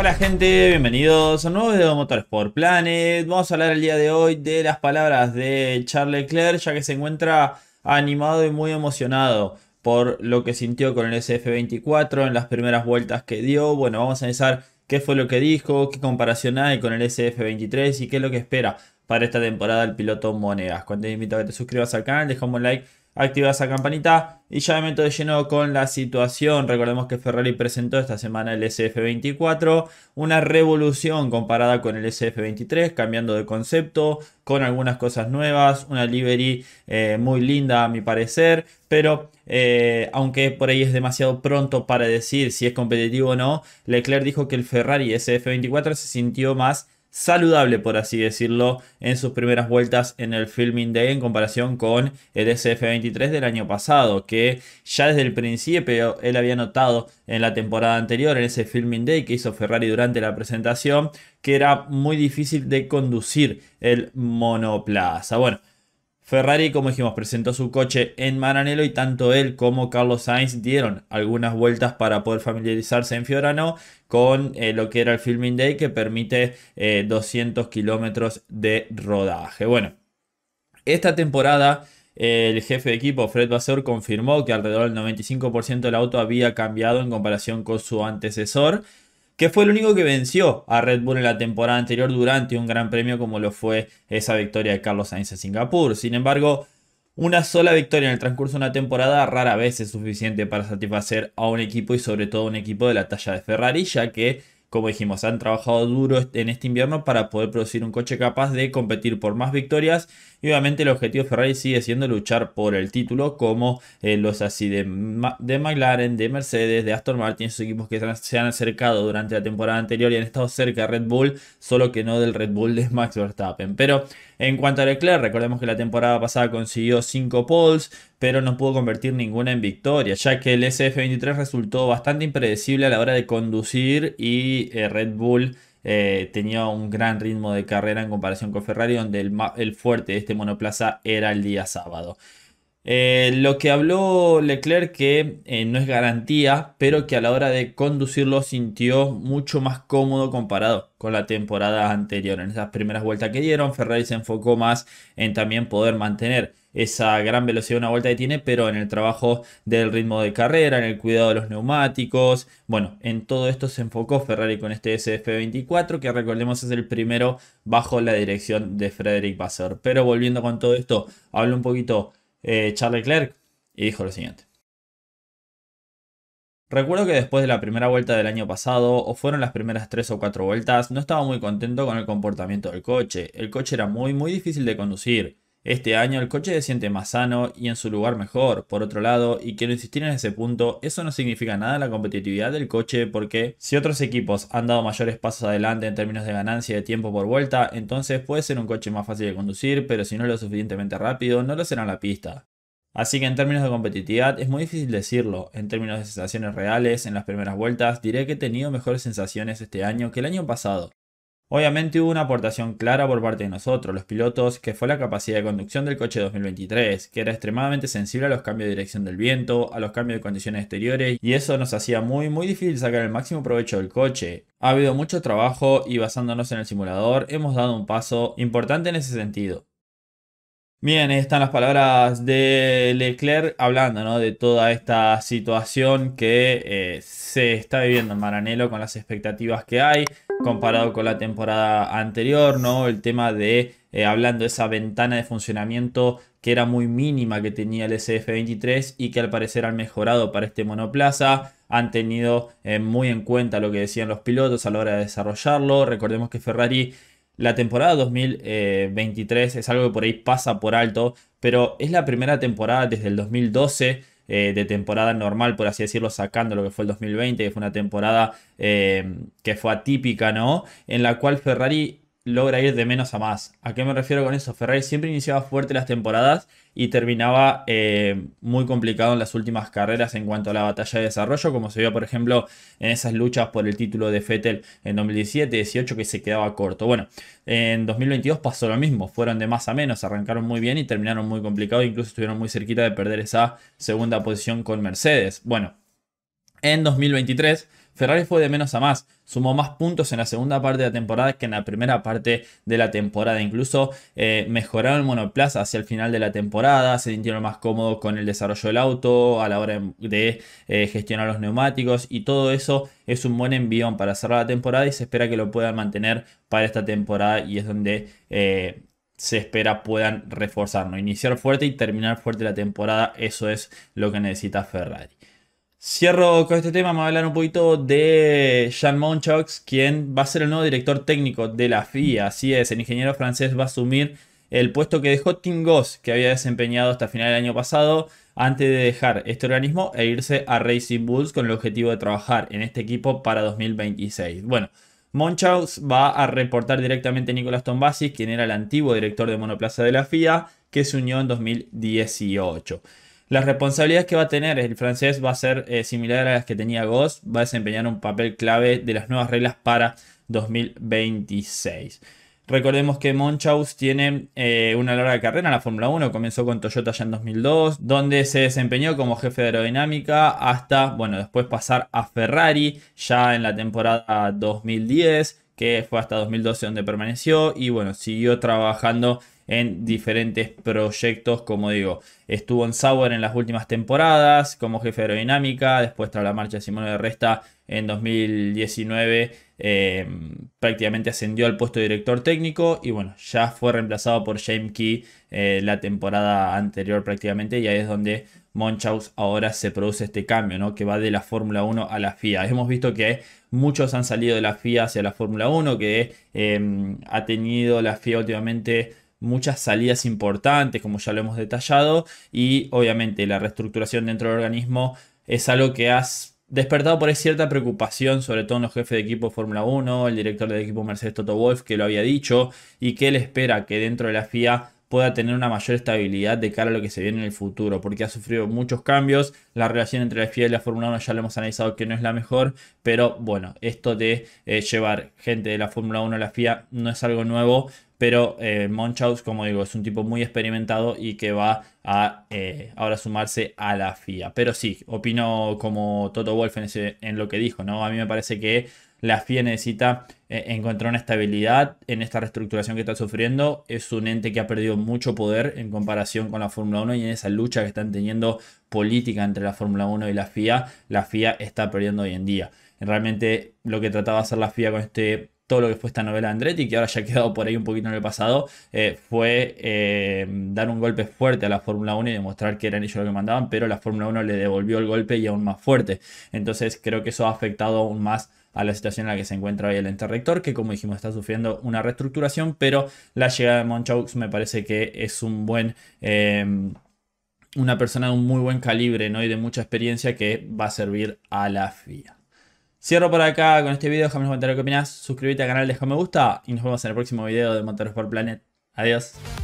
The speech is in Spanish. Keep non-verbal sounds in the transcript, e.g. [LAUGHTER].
Hola gente, bienvenidos a un nuevo video de por Planet. Vamos a hablar el día de hoy de las palabras de Charles Leclerc, ya que se encuentra animado y muy emocionado por lo que sintió con el SF24 en las primeras vueltas que dio. Bueno, vamos a analizar qué fue lo que dijo, qué comparación hay con el SF23 y qué es lo que espera para esta temporada el piloto Monegas. Cuando te invito a que te suscribas al canal, deja un like activa esa campanita y ya me meto de lleno con la situación. Recordemos que Ferrari presentó esta semana el SF24, una revolución comparada con el SF23, cambiando de concepto, con algunas cosas nuevas, una livery eh, muy linda a mi parecer, pero eh, aunque por ahí es demasiado pronto para decir si es competitivo o no, Leclerc dijo que el Ferrari SF24 se sintió más saludable, por así decirlo, en sus primeras vueltas en el Filming Day en comparación con el SF-23 del año pasado, que ya desde el principio él había notado en la temporada anterior, en ese Filming Day que hizo Ferrari durante la presentación, que era muy difícil de conducir el monoplaza. Bueno, Ferrari, como dijimos, presentó su coche en Maranello y tanto él como Carlos Sainz dieron algunas vueltas para poder familiarizarse en Fiorano con eh, lo que era el Filming Day que permite 200 eh, kilómetros de rodaje. Bueno, esta temporada eh, el jefe de equipo Fred Vasseur confirmó que alrededor del 95% del auto había cambiado en comparación con su antecesor que fue el único que venció a Red Bull en la temporada anterior durante un gran premio como lo fue esa victoria de Carlos Sainz en Singapur. Sin embargo, una sola victoria en el transcurso de una temporada rara vez es suficiente para satisfacer a un equipo y sobre todo a un equipo de la talla de Ferrari, ya que como dijimos, han trabajado duro en este invierno para poder producir un coche capaz de competir por más victorias. Y obviamente el objetivo de Ferrari sigue siendo luchar por el título, como eh, los así de, de McLaren, de Mercedes, de Aston Martin, esos equipos que se han acercado durante la temporada anterior y han estado cerca de Red Bull, solo que no del Red Bull de [LAUGHS] Max Verstappen. Pero en cuanto a Leclerc, recordemos que la temporada pasada consiguió 5 poles, pero no pudo convertir ninguna en victoria, ya que el SF23 resultó bastante impredecible a la hora de conducir y eh, Red Bull eh, tenía un gran ritmo de carrera en comparación con Ferrari, donde el fuerte de este monoplaza era el día sábado. Eh, lo que habló Leclerc que eh, no es garantía, pero que a la hora de conducirlo sintió mucho más cómodo comparado con la temporada anterior. En esas primeras vueltas que dieron, Ferrari se enfocó más en también poder mantener esa gran velocidad una vuelta que tiene, pero en el trabajo del ritmo de carrera, en el cuidado de los neumáticos, bueno, en todo esto se enfocó Ferrari con este SF24, que recordemos es el primero bajo la dirección de Frederick Basser. Pero volviendo con todo esto, hablo un poquito eh, Charles Leclerc y dijo lo siguiente. Recuerdo que después de la primera vuelta del año pasado, o fueron las primeras 3 o 4 vueltas, no estaba muy contento con el comportamiento del coche. El coche era muy muy difícil de conducir. Este año el coche se siente más sano y en su lugar mejor. Por otro lado, y quiero insistir en ese punto, eso no significa nada en la competitividad del coche porque si otros equipos han dado mayores pasos adelante en términos de ganancia de tiempo por vuelta, entonces puede ser un coche más fácil de conducir, pero si no es lo suficientemente rápido, no lo será en la pista. Así que en términos de competitividad es muy difícil decirlo. En términos de sensaciones reales, en las primeras vueltas, diré que he tenido mejores sensaciones este año que el año pasado. Obviamente hubo una aportación clara por parte de nosotros, los pilotos, que fue la capacidad de conducción del coche 2023, que era extremadamente sensible a los cambios de dirección del viento, a los cambios de condiciones exteriores, y eso nos hacía muy muy difícil sacar el máximo provecho del coche. Ha habido mucho trabajo y basándonos en el simulador hemos dado un paso importante en ese sentido. Bien, están las palabras de Leclerc hablando de toda esta situación que eh, se está viviendo en Maranelo con las expectativas que hay comparado con la temporada anterior, ¿no? El tema de eh, hablando de esa ventana de funcionamiento que era muy mínima que tenía el SF23 y que al parecer han mejorado para este monoplaza. Han tenido eh, muy en cuenta lo que decían los pilotos a la hora de desarrollarlo. Recordemos que Ferrari la temporada 2023 es algo que por ahí pasa por alto, pero es la primera temporada desde el 2012 eh, de temporada normal, por así decirlo, sacando lo que fue el 2020, que fue una temporada eh, que fue atípica, ¿no? En la cual Ferrari logra ir de menos a más. ¿A qué me refiero con eso? Ferrari siempre iniciaba fuerte las temporadas y terminaba eh, muy complicado en las últimas carreras en cuanto a la batalla de desarrollo, como se vio por ejemplo en esas luchas por el título de Fettel en 2017-18 que se quedaba corto. Bueno, en 2022 pasó lo mismo, fueron de más a menos, arrancaron muy bien y terminaron muy complicado, incluso estuvieron muy cerquita de perder esa segunda posición con Mercedes. Bueno, en 2023 Ferrari fue de menos a más, sumó más puntos en la segunda parte de la temporada que en la primera parte de la temporada. Incluso eh, mejoraron el monoplaza hacia el final de la temporada, se sintieron más cómodos con el desarrollo del auto a la hora de eh, gestionar los neumáticos y todo eso es un buen envión para cerrar la temporada y se espera que lo puedan mantener para esta temporada y es donde... Eh, se espera puedan reforzarnos. Iniciar fuerte y terminar fuerte la temporada, eso es lo que necesita Ferrari. Cierro con este tema, vamos a hablar un poquito de Jean Monchaux, quien va a ser el nuevo director técnico de la FIA. Así es, el ingeniero francés va a asumir el puesto que dejó Tim Goss, que había desempeñado hasta final del año pasado, antes de dejar este organismo e irse a Racing Bulls con el objetivo de trabajar en este equipo para 2026. Bueno, Monchaux va a reportar directamente a Nicolás Tombasi, quien era el antiguo director de monoplaza de la FIA, que se unió en 2018. Las responsabilidades que va a tener el francés va a ser eh, similar a las que tenía Goss, va a desempeñar un papel clave de las nuevas reglas para 2026. Recordemos que Monchaus tiene eh, una larga carrera en la Fórmula 1, comenzó con Toyota ya en 2002, donde se desempeñó como jefe de aerodinámica hasta, bueno, después pasar a Ferrari ya en la temporada 2010, que fue hasta 2012 donde permaneció y bueno, siguió trabajando en diferentes proyectos, como digo, estuvo en Sauer en las últimas temporadas como jefe de aerodinámica, después tras la marcha de Simone de Resta en 2019 em, prácticamente ascendió al puesto de director técnico y bueno, ya fue reemplazado por James Key eh, la temporada anterior prácticamente y ahí es donde Monchaus ahora se produce este cambio, ¿no? Que va de la Fórmula 1 a la FIA. Hemos visto que muchos han salido de la FIA hacia la Fórmula 1, que em, ha tenido la FIA últimamente muchas salidas importantes, como ya lo hemos detallado, y obviamente la reestructuración dentro del organismo es algo que has despertado por ahí cierta preocupación, sobre todo en los jefes de equipo Fórmula 1, el director del equipo Mercedes Toto Wolf, que lo había dicho, y que él espera que dentro de la FIA pueda tener una mayor estabilidad de cara a lo que se viene en el futuro, porque ha sufrido muchos cambios, la relación entre la FIA y la Fórmula 1 ya lo hemos analizado que no es la mejor, pero bueno, esto de eh, llevar gente de la Fórmula 1 a la FIA no es algo nuevo, pero eh, como digo, es un tipo muy experimentado y que va a eh, ahora sumarse a la FIA. Pero sí, opino como Toto Wolf en, lo que dijo, ¿no? A mí me parece que la FIA necesita eh, encontrar una estabilidad en esta reestructuración que está sufriendo. Es un ente que ha perdido mucho poder en comparación con la Fórmula 1 y en esa lucha que están teniendo política entre la Fórmula 1 y la FIA, la FIA está perdiendo hoy en día. Realmente lo que trataba de hacer la FIA con este todo lo que fue esta novela Andretti, que ahora ya ha quedado por ahí un poquito en el pasado, eh, fue eh, dar un golpe fuerte a la Fórmula 1 y demostrar que eran ellos los que mandaban, pero la Fórmula 1 le devolvió el golpe y aún más fuerte. Entonces creo que eso ha afectado aún más a la situación en la que se encuentra hoy el ente que como dijimos está sufriendo una reestructuración, pero la llegada de Monchaux me parece que es un buen... Eh, una persona de un muy buen calibre ¿no? y de mucha experiencia que va a servir a la FIA. Cierro por acá con este video, déjame un qué opinas, suscríbete al canal, deja me gusta y nos vemos en el próximo video de Motor por Planet. Adiós.